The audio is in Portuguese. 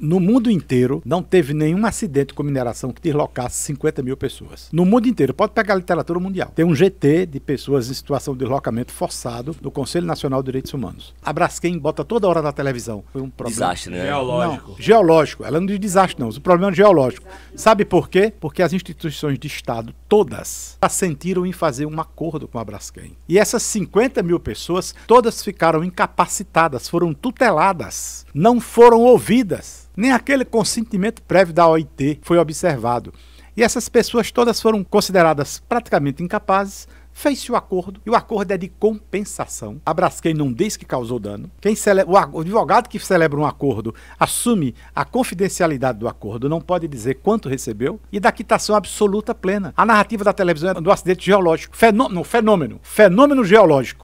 No mundo inteiro, não teve nenhum acidente com mineração que deslocasse 50 mil pessoas. No mundo inteiro, pode pegar a literatura mundial. Tem um GT de pessoas em situação de deslocamento forçado do Conselho Nacional de Direitos Humanos. A Braskem bota toda hora na televisão. Foi um problema. Desastre, né? Geológico. Não, geológico. Ela não diz desastre, não. O problema é geológico. Sabe por quê? Porque as instituições de Estado todas assentiram em fazer um acordo com a Braskem. E essas 50 mil pessoas, todas ficaram incapacitadas, foram tuteladas, não foram ouvidas. Nem aquele consentimento prévio da OIT foi observado. E essas pessoas todas foram consideradas praticamente incapazes, fez-se o acordo e o acordo é de compensação. A Braskem não diz que causou dano. Quem o advogado que celebra um acordo assume a confidencialidade do acordo, não pode dizer quanto recebeu e da quitação absoluta plena. A narrativa da televisão é do acidente geológico, fenômeno, fenômeno, fenômeno geológico.